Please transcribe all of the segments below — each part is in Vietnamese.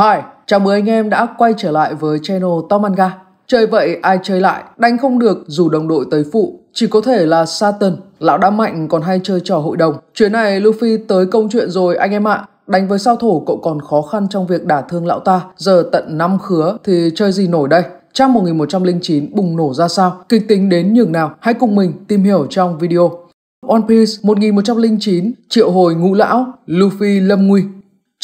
Hi, chào mừng anh em đã quay trở lại với channel Top Manga. Chơi vậy ai chơi lại, đánh không được dù đồng đội tới phụ, chỉ có thể là Satan, lão đã mạnh còn hay chơi trò hội đồng. Chuyến này Luffy tới công chuyện rồi anh em ạ. À. Đánh với sao thổ cậu còn khó khăn trong việc đả thương lão ta, giờ tận năm khứa thì chơi gì nổi đây? Trang 1109 bùng nổ ra sao? Kịch tính đến nhường nào? Hãy cùng mình tìm hiểu trong video. One Piece 1109 triệu hồi ngũ lão, Luffy lâm nguy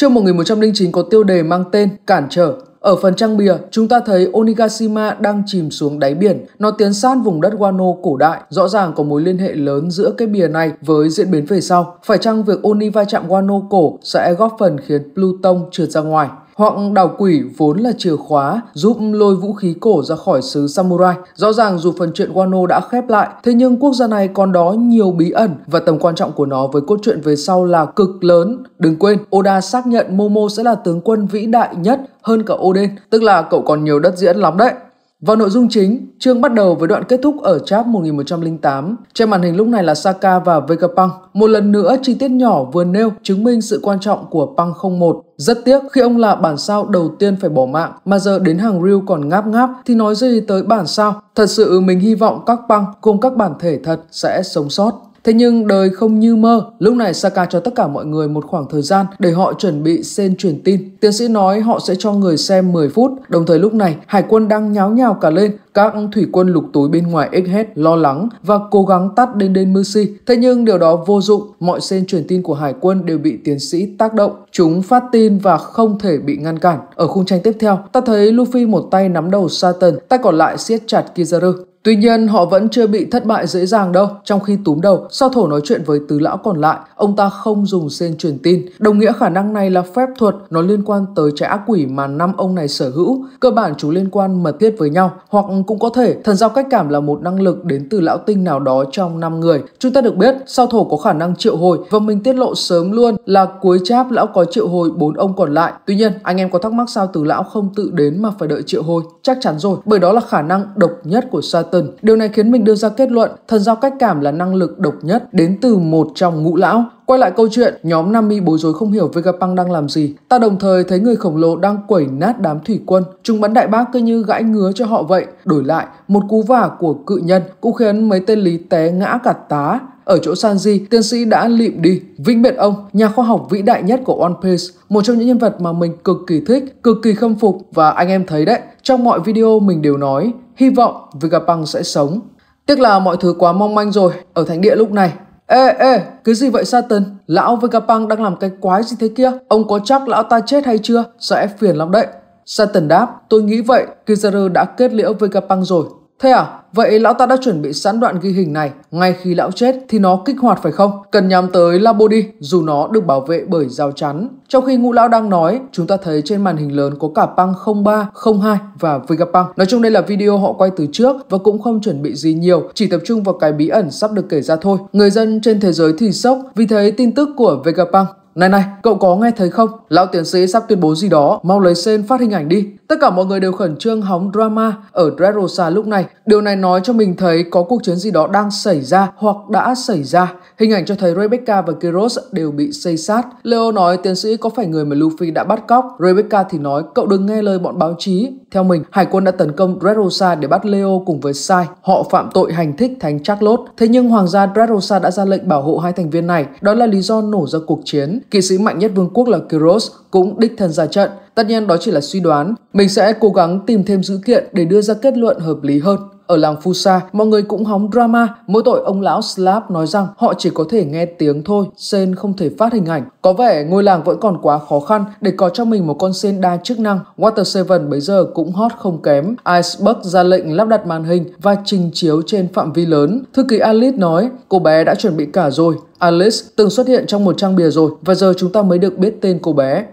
Chương 1109 có tiêu đề mang tên Cản trở. Ở phần trang bìa, chúng ta thấy Onigashima đang chìm xuống đáy biển. Nó tiến sát vùng đất Wano cổ đại, rõ ràng có mối liên hệ lớn giữa cái bìa này với diễn biến về sau. Phải chăng việc Oni va chạm Wano cổ sẽ góp phần khiến Pluto trượt ra ngoài? hoặc đảo quỷ vốn là chìa khóa giúp lôi vũ khí cổ ra khỏi xứ samurai. Rõ ràng dù phần truyện Wano đã khép lại, thế nhưng quốc gia này còn đó nhiều bí ẩn và tầm quan trọng của nó với cốt truyện về sau là cực lớn. Đừng quên, Oda xác nhận Momo sẽ là tướng quân vĩ đại nhất hơn cả Odin, tức là cậu còn nhiều đất diễn lắm đấy. Vào nội dung chính, chương bắt đầu với đoạn kết thúc ở chap 1108. Trên màn hình lúc này là Saka và Vegapunk. Một lần nữa, chi tiết nhỏ vừa nêu chứng minh sự quan trọng của Punk 01. Rất tiếc khi ông là bản sao đầu tiên phải bỏ mạng mà giờ đến hàng Ryu còn ngáp ngáp thì nói gì tới bản sao. Thật sự mình hy vọng các Punk cùng các bản thể thật sẽ sống sót. Thế nhưng đời không như mơ, lúc này Saka cho tất cả mọi người một khoảng thời gian để họ chuẩn bị sen truyền tin. Tiến sĩ nói họ sẽ cho người xem 10 phút, đồng thời lúc này hải quân đang nháo nhào cả lên, các thủy quân lục túi bên ngoài Egghead lo lắng và cố gắng tắt đến đến Mercy. Thế nhưng điều đó vô dụng, mọi sen truyền tin của hải quân đều bị tiến sĩ tác động. Chúng phát tin và không thể bị ngăn cản. Ở khung tranh tiếp theo, ta thấy Luffy một tay nắm đầu Satan, tay còn lại siết chặt Kizaru. Tuy nhiên, họ vẫn chưa bị thất bại dễ dàng đâu. Trong khi túm đầu, sao thổ nói chuyện với tứ lão còn lại, ông ta không dùng sen truyền tin. Đồng nghĩa khả năng này là phép thuật, nó liên quan tới trái ác quỷ mà năm ông này sở hữu. Cơ bản chúng liên quan mật thiết với nhau, hoặc cũng có thể thần giao cách cảm là một năng lực đến từ lão tinh nào đó trong năm người. Chúng ta được biết, sao thổ có khả năng triệu hồi và mình tiết lộ sớm luôn là cuối cháp lão có triệu hồi bốn ông còn lại. Tuy nhiên, anh em có thắc mắc sao tứ lão không tự đến mà phải đợi triệu hồi? Chắc chắn rồi, bởi đó là khả năng độc nhất của Sato Saturn. Điều này khiến mình đưa ra kết luận thần giao cách cảm là năng lực độc nhất đến từ một trong ngũ lão. Quay lại câu chuyện, nhóm Nami bối rối không hiểu Vegapunk đang làm gì. Ta đồng thời thấy người khổng lồ đang quẩy nát đám thủy quân. Chúng bắn đại bác cứ như gãi ngứa cho họ vậy. Đổi lại, một cú vả của cự nhân cũng khiến mấy tên lý té ngã cả tá ở chỗ Sanji, tiên sĩ đã lịm đi. Vĩnh biệt ông, nhà khoa học vĩ đại nhất của One Piece, một trong những nhân vật mà mình cực kỳ thích, cực kỳ khâm phục và anh em thấy đấy, trong mọi video mình đều nói, hy vọng Vegapunk sẽ sống. Tiếc là mọi thứ quá mong manh rồi, ở thánh địa lúc này. Ê, ê, cái gì vậy Satan? Lão Vegapunk đang làm cái quái gì thế kia? Ông có chắc lão ta chết hay chưa? Sẽ phiền lắm đấy. Satan đáp, tôi nghĩ vậy, Kizaru đã kết liễu Vegapunk rồi. Thế à, vậy lão ta đã chuẩn bị sẵn đoạn ghi hình này, ngay khi lão chết thì nó kích hoạt phải không? Cần nhắm tới Labo đi, dù nó được bảo vệ bởi rào chắn. Trong khi ngũ lão đang nói, chúng ta thấy trên màn hình lớn có cả Pang 03, 02 và Vegapunk. Nói chung đây là video họ quay từ trước và cũng không chuẩn bị gì nhiều, chỉ tập trung vào cái bí ẩn sắp được kể ra thôi. Người dân trên thế giới thì sốc vì thấy tin tức của Vegapunk. Này này, cậu có nghe thấy không? Lão tiến sĩ sắp tuyên bố gì đó, mau lấy sen phát hình ảnh đi. Tất cả mọi người đều khẩn trương hóng drama ở Dredrosa lúc này. Điều này nói cho mình thấy có cuộc chiến gì đó đang xảy ra hoặc đã xảy ra. Hình ảnh cho thấy Rebecca và Kyros đều bị xây sát. Leo nói tiến sĩ có phải người mà Luffy đã bắt cóc. Rebecca thì nói cậu đừng nghe lời bọn báo chí. Theo mình, hải quân đã tấn công Dredrosa để bắt Leo cùng với Sai. Họ phạm tội hành thích thánh Charlotte. Thế nhưng hoàng gia Dredrosa đã ra lệnh bảo hộ hai thành viên này. Đó là lý do nổ ra cuộc chiến. Kỵ sĩ mạnh nhất vương quốc là Kyros cũng đích thân ra trận. Tất nhiên đó chỉ là suy đoán, mình sẽ cố gắng tìm thêm dữ kiện để đưa ra kết luận hợp lý hơn. Ở làng Fusa, mọi người cũng hóng drama, mỗi tội ông lão Slap nói rằng họ chỉ có thể nghe tiếng thôi, sen không thể phát hình ảnh. Có vẻ ngôi làng vẫn còn quá khó khăn để có cho mình một con sen đa chức năng. Water Seven bây giờ cũng hot không kém. Iceberg ra lệnh lắp đặt màn hình và trình chiếu trên phạm vi lớn. Thư ký Alice nói, cô bé đã chuẩn bị cả rồi. Alice từng xuất hiện trong một trang bìa rồi và giờ chúng ta mới được biết tên cô bé.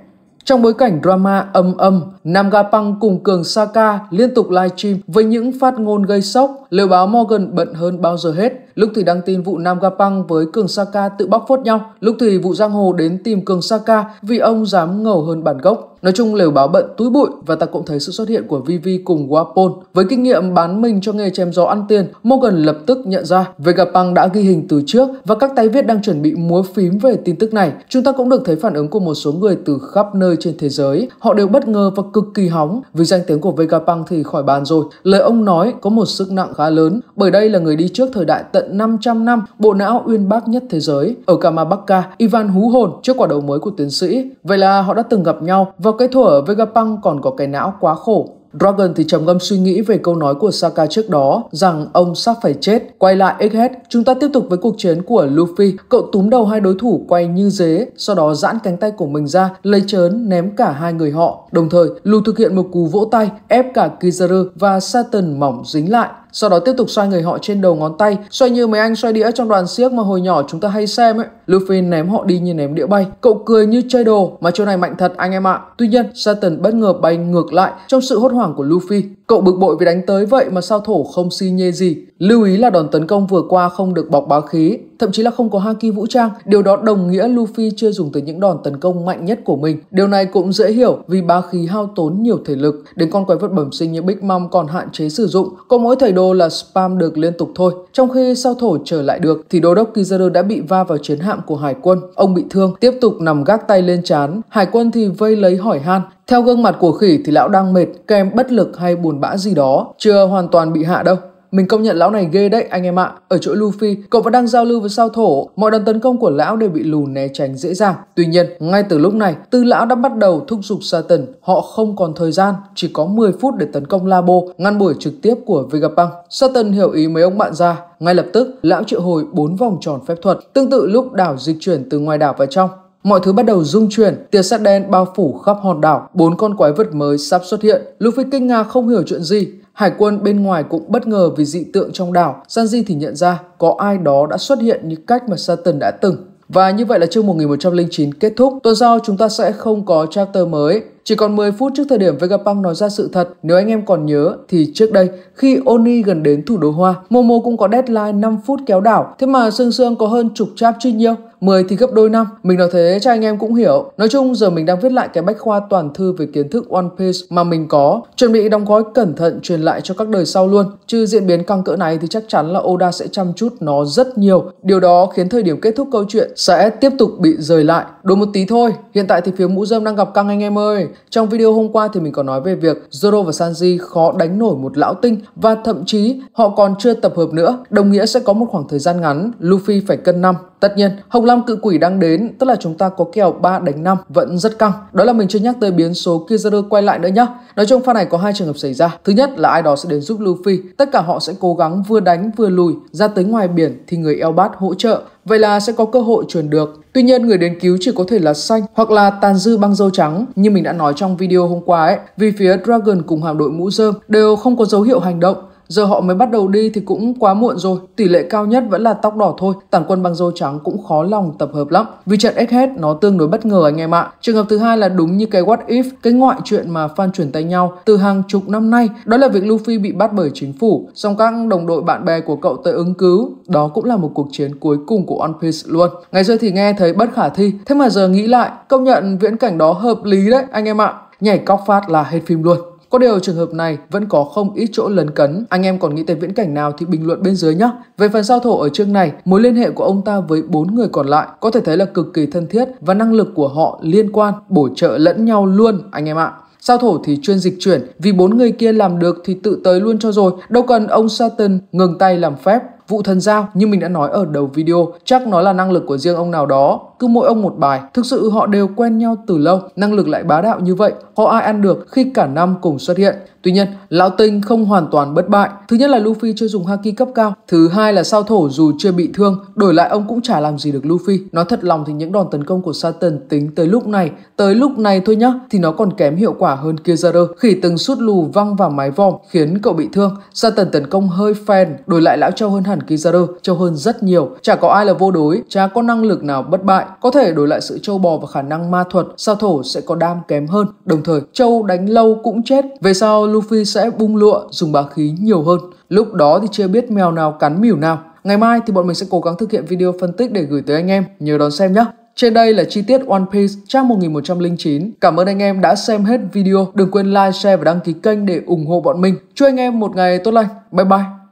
Trong bối cảnh drama âm âm, Nam Ga Pang cùng Cường Saka liên tục livestream với những phát ngôn gây sốc, liệu báo Morgan bận hơn bao giờ hết Lúc thì đăng tin vụ Nam Gapang với Cường Saka tự bóc phốt nhau, lúc thì vụ Giang Hồ đến tìm Cường Saka vì ông dám ngầu hơn bản gốc. Nói chung lều báo bận túi bụi và ta cũng thấy sự xuất hiện của Vivi cùng Wapol. Với kinh nghiệm bán mình cho nghề chém gió ăn tiền, Morgan lập tức nhận ra Vegapunk đã ghi hình từ trước và các tay viết đang chuẩn bị múa phím về tin tức này. Chúng ta cũng được thấy phản ứng của một số người từ khắp nơi trên thế giới. Họ đều bất ngờ và cực kỳ hóng vì danh tiếng của Vegapunk thì khỏi bàn rồi. Lời ông nói có một sức nặng khá lớn bởi đây là người đi trước thời đại tận tận 500 năm, bộ não uyên bác nhất thế giới. Ở Kamabaka, Ivan hú hồn trước quả đầu mới của tiến sĩ. Vậy là họ đã từng gặp nhau và cái thuở ở Vegapunk còn có cái não quá khổ. Dragon thì trầm ngâm suy nghĩ về câu nói của Saka trước đó rằng ông sắp phải chết. Quay lại Egghead, chúng ta tiếp tục với cuộc chiến của Luffy. Cậu túm đầu hai đối thủ quay như dế, sau đó giãn cánh tay của mình ra, lấy chớn ném cả hai người họ. Đồng thời, Lu thực hiện một cú vỗ tay ép cả Kizaru và Saturn mỏng dính lại sau đó tiếp tục xoay người họ trên đầu ngón tay, xoay như mấy anh xoay đĩa trong đoàn siếc mà hồi nhỏ chúng ta hay xem ấy. Luffy ném họ đi như ném đĩa bay, cậu cười như chơi đồ, mà chỗ này mạnh thật anh em ạ. À. Tuy nhiên, Satan bất ngờ bay ngược lại trong sự hốt hoảng của Luffy. Cậu bực bội vì đánh tới vậy mà sao thổ không si nhê gì. Lưu ý là đòn tấn công vừa qua không được bọc bá khí, thậm chí là không có haki vũ trang. Điều đó đồng nghĩa Luffy chưa dùng tới những đòn tấn công mạnh nhất của mình. Điều này cũng dễ hiểu vì bá khí hao tốn nhiều thể lực. Đến con quái vật bẩm sinh như Big Mom còn hạn chế sử dụng, có mỗi thầy đồ là spam được liên tục thôi. Trong khi sao thổ trở lại được thì đô đốc Kizaru đã bị va vào chiến hạm của hải quân. Ông bị thương, tiếp tục nằm gác tay lên chán. Hải quân thì vây lấy hỏi han, theo gương mặt của khỉ thì lão đang mệt, kèm bất lực hay buồn bã gì đó, chưa hoàn toàn bị hạ đâu. Mình công nhận lão này ghê đấy anh em ạ. Ở chỗ Luffy, cậu vẫn đang giao lưu với sao thổ. Mọi đòn tấn công của lão đều bị lù né tránh dễ dàng. Tuy nhiên, ngay từ lúc này, tư lão đã bắt đầu thúc giục Satan. Họ không còn thời gian, chỉ có 10 phút để tấn công Labo, ngăn buổi trực tiếp của Vegapunk. Satan hiểu ý mấy ông bạn ra. Ngay lập tức, lão triệu hồi 4 vòng tròn phép thuật, tương tự lúc đảo dịch chuyển từ ngoài đảo vào trong. Mọi thứ bắt đầu rung chuyển, tia sét đen bao phủ khắp hòn đảo, bốn con quái vật mới sắp xuất hiện. Luffy kinh ngạc không hiểu chuyện gì, Hải quân bên ngoài cũng bất ngờ vì dị tượng trong đảo, Sanji thì nhận ra có ai đó đã xuất hiện như cách mà Saturn đã từng. Và như vậy là chương 1109 kết thúc. Tuần sau chúng ta sẽ không có chapter mới. Chỉ còn 10 phút trước thời điểm Vegapunk nói ra sự thật, nếu anh em còn nhớ thì trước đây khi Oni gần đến thủ đô Hoa, Momo cũng có deadline 5 phút kéo đảo, thế mà Sương Sương có hơn chục chap chi nhiêu. 10 thì gấp đôi năm. Mình nói thế cho anh em cũng hiểu. Nói chung giờ mình đang viết lại cái bách khoa toàn thư về kiến thức One Piece mà mình có, chuẩn bị đóng gói cẩn thận truyền lại cho các đời sau luôn. Chứ diễn biến căng cỡ này thì chắc chắn là Oda sẽ chăm chút nó rất nhiều. Điều đó khiến thời điểm kết thúc câu chuyện sẽ tiếp tục bị rời lại. đôi một tí thôi. Hiện tại thì phía mũ dâm đang gặp căng anh em ơi. Trong video hôm qua thì mình có nói về việc Zoro và Sanji khó đánh nổi một lão tinh và thậm chí họ còn chưa tập hợp nữa. Đồng nghĩa sẽ có một khoảng thời gian ngắn Luffy phải cân năm Tất nhiên, Hồng Lam cự quỷ đang đến, tức là chúng ta có kèo 3 đánh 5 vẫn rất căng. Đó là mình chưa nhắc tới biến số Kizaru quay lại nữa nhá. Nói chung pha này có hai trường hợp xảy ra. Thứ nhất là ai đó sẽ đến giúp Luffy. Tất cả họ sẽ cố gắng vừa đánh vừa lùi ra tới ngoài biển thì người Elbat hỗ trợ. Vậy là sẽ có cơ hội chuyển được. Tuy nhiên người đến cứu chỉ có thể là xanh hoặc là tàn dư băng dâu trắng như mình đã nói trong video hôm qua ấy. Vì phía Dragon cùng hạm đội mũ rơm đều không có dấu hiệu hành động Giờ họ mới bắt đầu đi thì cũng quá muộn rồi, tỷ lệ cao nhất vẫn là tóc đỏ thôi, tản quân băng dâu trắng cũng khó lòng tập hợp lắm. Vì trận hết nó tương đối bất ngờ anh em ạ. Trường hợp thứ hai là đúng như cái what if, cái ngoại chuyện mà fan truyền tay nhau từ hàng chục năm nay, đó là việc Luffy bị bắt bởi chính phủ, song các đồng đội bạn bè của cậu tới ứng cứu. Đó cũng là một cuộc chiến cuối cùng của One Piece luôn. Ngày xưa thì nghe thấy bất khả thi, thế mà giờ nghĩ lại, công nhận viễn cảnh đó hợp lý đấy anh em ạ. Nhảy cóc phát là hết phim luôn. Có điều trường hợp này vẫn có không ít chỗ lấn cấn, anh em còn nghĩ tới viễn cảnh nào thì bình luận bên dưới nhé. Về phần giao thổ ở chương này, mối liên hệ của ông ta với bốn người còn lại có thể thấy là cực kỳ thân thiết và năng lực của họ liên quan, bổ trợ lẫn nhau luôn anh em ạ. Sao thổ thì chuyên dịch chuyển, vì bốn người kia làm được thì tự tới luôn cho rồi, đâu cần ông Satan ngừng tay làm phép. Vụ thần giao như mình đã nói ở đầu video, chắc nó là năng lực của riêng ông nào đó, cứ mỗi ông một bài. Thực sự họ đều quen nhau từ lâu, năng lực lại bá đạo như vậy, họ ai ăn được khi cả năm cùng xuất hiện. Tuy nhiên, Lão Tinh không hoàn toàn bất bại. Thứ nhất là Luffy chưa dùng Haki cấp cao. Thứ hai là sao thổ dù chưa bị thương, đổi lại ông cũng chả làm gì được Luffy. Nói thật lòng thì những đòn tấn công của Satan tính tới lúc này, tới lúc này thôi nhá, thì nó còn kém hiệu quả hơn Kizaru. khi từng sút lù văng vào mái vòm khiến cậu bị thương. Satan tấn công hơi phèn, đổi lại Lão Châu hơn hai hẳn Kizaru trâu hơn rất nhiều. Chả có ai là vô đối, chả có năng lực nào bất bại. Có thể đổi lại sự trâu bò và khả năng ma thuật, sao thổ sẽ có đam kém hơn. Đồng thời, trâu đánh lâu cũng chết. Về sau, Luffy sẽ bung lụa, dùng bá khí nhiều hơn. Lúc đó thì chưa biết mèo nào cắn mỉu nào. Ngày mai thì bọn mình sẽ cố gắng thực hiện video phân tích để gửi tới anh em. Nhớ đón xem nhé. Trên đây là chi tiết One Piece trang 1109. Cảm ơn anh em đã xem hết video. Đừng quên like, share và đăng ký kênh để ủng hộ bọn mình. Chúc anh em một ngày tốt lành. Bye bye!